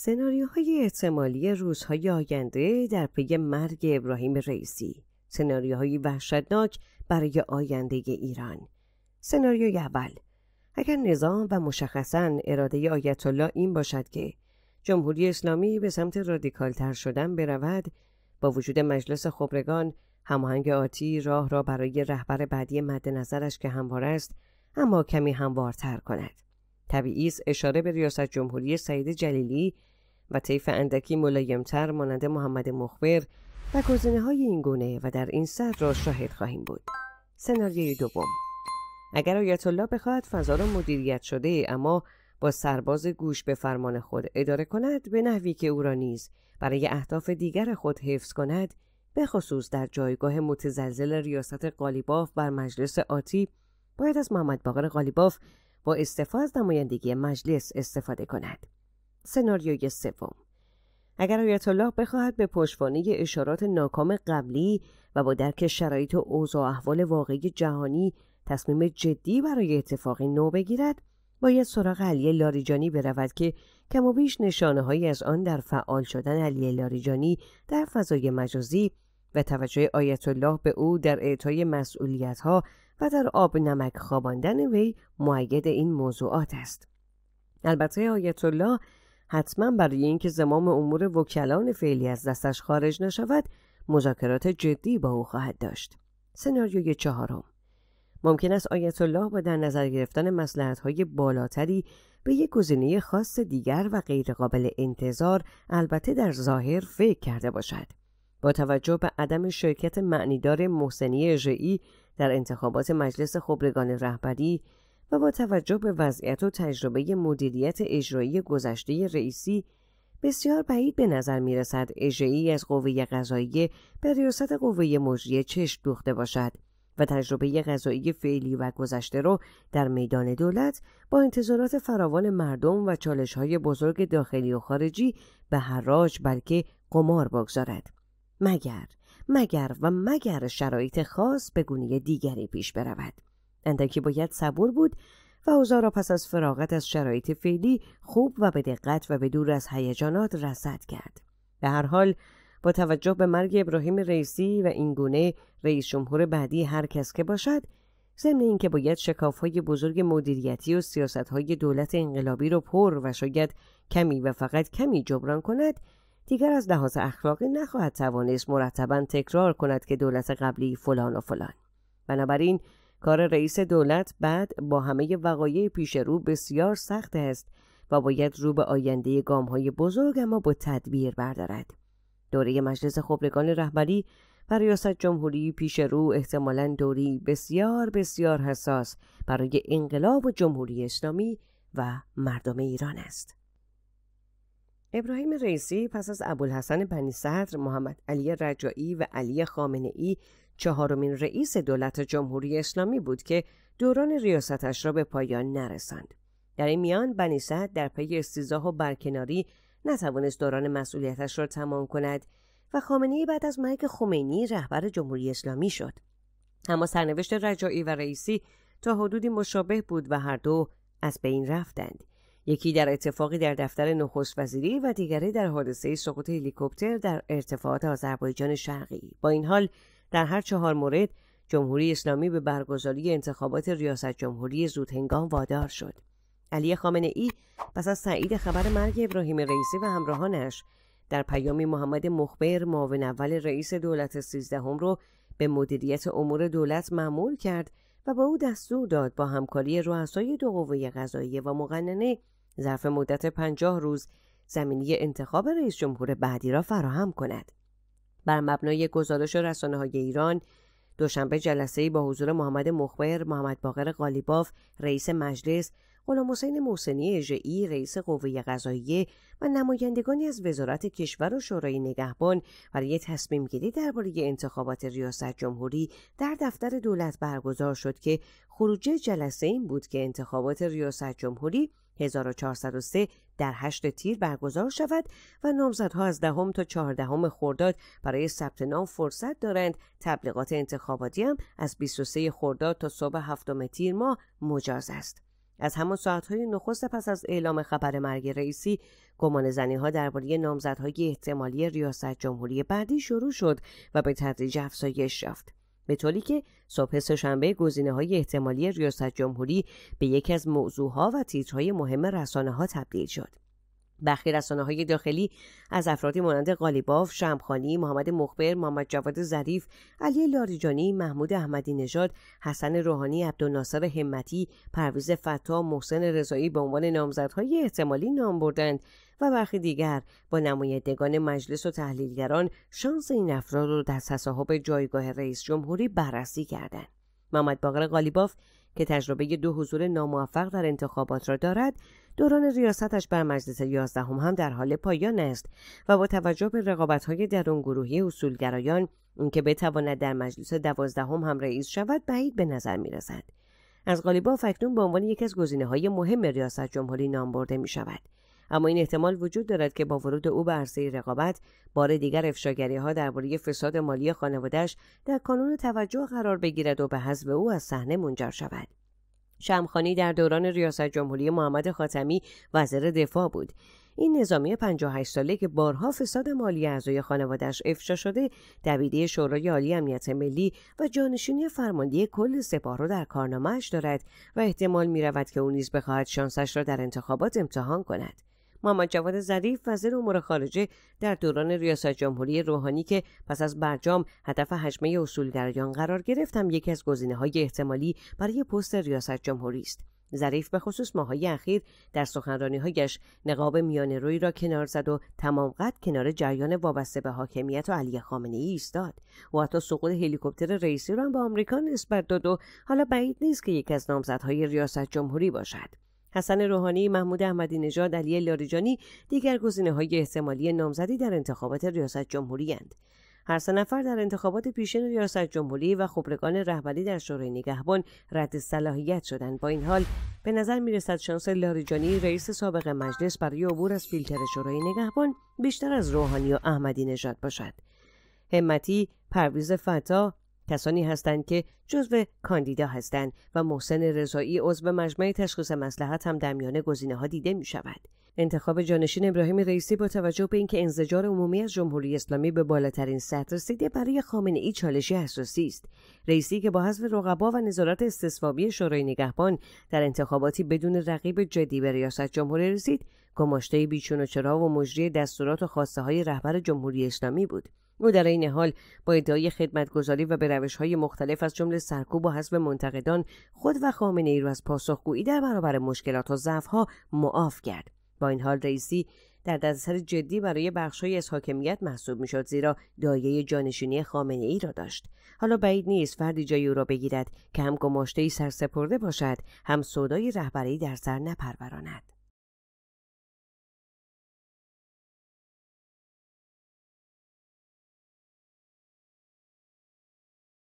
سناریوهای احتمالی روزهای آینده در پی مرگ ابراهیم رئیسی سناریوهای وحشتناک برای آینده ایران سناریوی اول اگر نظام و مشخصا اراده آیت الله این باشد که جمهوری اسلامی به سمت رادیکالتر شدن برود با وجود مجلس خبرگان هماهنگ آتی راه را برای رهبر بعدی مد نظرش که هموار است اما کمی هموارتر کند طبیعی است اشاره به ریاست جمهوری سعید جلیلی و طیف اندکی ملایمتر مانند محمد مخبر و گزینه های این گونه و در این سر را شاهد خواهیم بود سناریوی دوم اگر آیت الله بخواهد فضا را مدیریت شده اما با سرباز گوش به فرمان خود اداره کند به نحوی که او را نیز برای اهداف دیگر خود حفظ کند به خصوص در جایگاه متزلزل ریاست قالیباف بر مجلس آتی باید از محمد باقر قالیباف با استفاده از نمایندگی مجلس استفاده کند سناریوی سوم اگر آیت الله بخواهد به پشتوانه اشارات ناکام قبلی و با درک شرایط و اوضاع احوال واقعی جهانی تصمیم جدی برای اتفاقی نو بگیرد باید سراغ علی لاریجانی برود که کمابیش نشانه هایی از آن در فعال شدن علی لاریجانی در فضای مجازی و توجه آیت الله به او در اعطای مسئولیت ها و در آب نمک خواباندن وی معید این موضوعات است. البته آیت الله حتما برای اینکه زمام امور وکلان فعلی از دستش خارج نشود مذاکرات جدی با او خواهد داشت سناریوی چهارم ممکن است آیت الله با در نظر گرفتن های بالاتری به یک گزینه خاص دیگر و غیرقابل انتظار البته در ظاهر فکر کرده باشد با توجه به عدم شرکت معنیدار محسنی رئی در انتخابات مجلس خبرگان رهبری و با توجه به وضعیت و تجربه مدیریت اجرایی گذشته رئیسی بسیار بعید به نظر می رسد اجرایی از قوه قضایی به ریاست قوه مجریه چشم دوخته باشد و تجربه قضایی فعلی و گذشته رو در میدان دولت با انتظارات فراوان مردم و چالش های بزرگ داخلی و خارجی به حراج بلکه قمار بگذارد. مگر، مگر و مگر شرایط خاص به گونه دیگری پیش برود. اندکی باید صبور بود و اوضاع را پس از فراغت از شرایط فعلی خوب و به دقت و به دور از هیجانات رصد کرد به هر حال با توجه به مرگ ابراهیم رئیسی و اینگونه رئیس جمهور بعدی هر کس که باشد ضمن اینکه باید شکافهای بزرگ مدیریتی و سیاستهای دولت انقلابی را پر و شاید کمی و فقط کمی جبران کند دیگر از لحاظ اخلاقی نخواهد توانست مرتبا تکرار کند که دولت قبلی فلان و فلان بنابراین کار رئیس دولت بعد با همه وقایع پیش رو بسیار سخت است و باید رو به آینده گام های بزرگ اما با تدبیر بردارد. دوره مجلس خبرگان رهبری و ریاست جمهوری پیش رو احتمالا دوری بسیار بسیار حساس برای انقلاب جمهوری اسلامی و مردم ایران است. ابراهیم رئیسی پس از ابوالحسن بنی صدر، محمد علی رجایی و علی خامنه ای چهارمین رئیس دولت جمهوری اسلامی بود که دوران ریاستش را به پایان نرساند. در این میان بنی صدر در پی استیزاه و برکناری نتوانست دوران مسئولیتش را تمام کند و خامنه ای بعد از مرگ خمینی رهبر جمهوری اسلامی شد. اما سرنوشت رجایی و رئیسی تا حدودی مشابه بود و هر دو از بین رفتند. یکی در اتفاقی در دفتر نخست وزیری و دیگری در حادثه سقوط هلیکوپتر در ارتفاعات آذربایجان شرقی با این حال در هر چهار مورد جمهوری اسلامی به برگزاری انتخابات ریاست جمهوری زودهنگام وادار شد علی خامنه ای پس از تایید خبر مرگ ابراهیم رئیسی و همراهانش در پیامی محمد مخبر معاون اول رئیس دولت سیزدهم رو به مدیریت امور دولت معمول کرد و با او دستور داد با همکاری رؤسای دو قوه قضاییه و مقننه ظرف مدت پنجاه روز زمینی انتخاب رئیس جمهور بعدی را فراهم کند. بر مبنای گزارش رسانه های ایران دوشنبه جلسه با حضور محمد مخبر، محمد باقر قالیباف، رئیس مجلس، غلام حسین محسنی اجعی، رئیس قوه قضاییه و نمایندگانی از وزارت کشور و شورای نگهبان برای تصمیم گیری درباره انتخابات ریاست جمهوری در دفتر دولت برگزار شد که خروجی جلسه این بود که انتخابات ریاست جمهوری 1403 در هشت تیر برگزار شود و نامزدها از دهم تا چهاردهم خرداد برای ثبت نام فرصت دارند تبلیغات انتخاباتی هم از 23 خرداد تا صبح هفتم تیر ماه مجاز است از همان ساعتهای نخست پس از اعلام خبر مرگ رئیسی گمان زنی ها درباره نامزدهای احتمالی ریاست جمهوری بعدی شروع شد و به تدریج افزایش یافت به طوری که صبح سهشنبه گزینه های احتمالی ریاست جمهوری به یکی از موضوعها و تیترهای مهم رسانه ها تبدیل شد. برخی های داخلی از افرادی مانند قالیباف، شمخانی، محمد مخبر، محمد جواد ظریف، علی لاریجانی، محمود احمدی نژاد، حسن روحانی، عبدالناصر همتی، پرویز فتا، محسن رضایی به عنوان نامزدهای احتمالی نام بردند و برخی دیگر با نمایندگان مجلس و تحلیلگران شانس این افراد را در تصاحب جایگاه رئیس جمهوری بررسی کردند. محمد باقر قالیباف که تجربه دو حضور ناموفق در انتخابات را دارد دوران ریاستش بر مجلس یازدهم هم در حال پایان است و با توجه به رقابت‌های درون گروهی اصولگرایان که بتواند در مجلس دوازدهم هم رئیس شود بعید به نظر میرسد از غالیباف اکنون به عنوان یکی از گزینه های مهم ریاست جمهوری نام برده می شود. اما این احتمال وجود دارد که با ورود او به عرصه رقابت بار دیگر افشاگری ها درباره فساد مالی خانوادهش در کانون توجه قرار بگیرد و به حذف او از صحنه منجر شود شمخانی در دوران ریاست جمهوری محمد خاتمی وزیر دفاع بود این نظامی 58 ساله که بارها فساد مالی اعضای خانوادش افشا شده دبیده شورای عالی امنیت ملی و جانشینی فرماندی کل سپاه را در کارنامهاش دارد و احتمال رود که او نیز بخواهد شانسش را در انتخابات امتحان کند محمد جواد ظریف وزیر امور خارجه در دوران ریاست جمهوری روحانی که پس از برجام هدف حجمه اصول دریان قرار گرفت هم یکی از گزینه های احتمالی برای پست ریاست جمهوری است ظریف به خصوص ماهای اخیر در سخنرانی هایش نقاب میان روی را کنار زد و تمام قد کنار جریان وابسته به حاکمیت و علی خامنه ای ایستاد و حتی سقوط هلیکوپتر رئیسی را هم به آمریکا نسبت داد و حالا بعید نیست که یکی از نامزدهای ریاست جمهوری باشد حسن روحانی، محمود احمدی نژاد، علی لاریجانی دیگر گزینه های احتمالی نامزدی در انتخابات ریاست جمهوری هند. هر سه نفر در انتخابات پیشین ریاست جمهوری و خبرگان رهبری در شورای نگهبان رد صلاحیت شدند با این حال به نظر میرسد شانس لاریجانی رئیس سابق مجلس برای عبور از فیلتر شورای نگهبان بیشتر از روحانی و احمدی نژاد باشد همتی پرویز فتا کسانی هستند که جزو کاندیدا هستند و محسن رضایی عضو مجمع تشخیص مسلحت هم در میان گزینه ها دیده می شود. انتخاب جانشین ابراهیم رئیسی با توجه به اینکه انزجار عمومی از جمهوری اسلامی به بالاترین سطح رسیده برای خامنه ای چالشی اساسی است رئیسی که با حذف رقبا و نظارت استصوابی شورای نگهبان در انتخاباتی بدون رقیب جدی به ریاست جمهوری رسید گماشته بیچون و چرا و مجری دستورات و خواسته های رهبر جمهوری اسلامی بود او در این حال با ادعای خدمتگذاری و به روش های مختلف از جمله سرکوب و حذف منتقدان خود و خامنه ای را از پاسخگویی در برابر مشکلات و ضعف ها معاف کرد با این حال رئیسی در دستر جدی برای های از حاکمیت محسوب میشد زیرا دایه جانشینی خامنه ای را داشت حالا بعید نیست فردی جای او را بگیرد که هم گماشتهای سرسپرده باشد هم صدای رهبری در سر نپروراند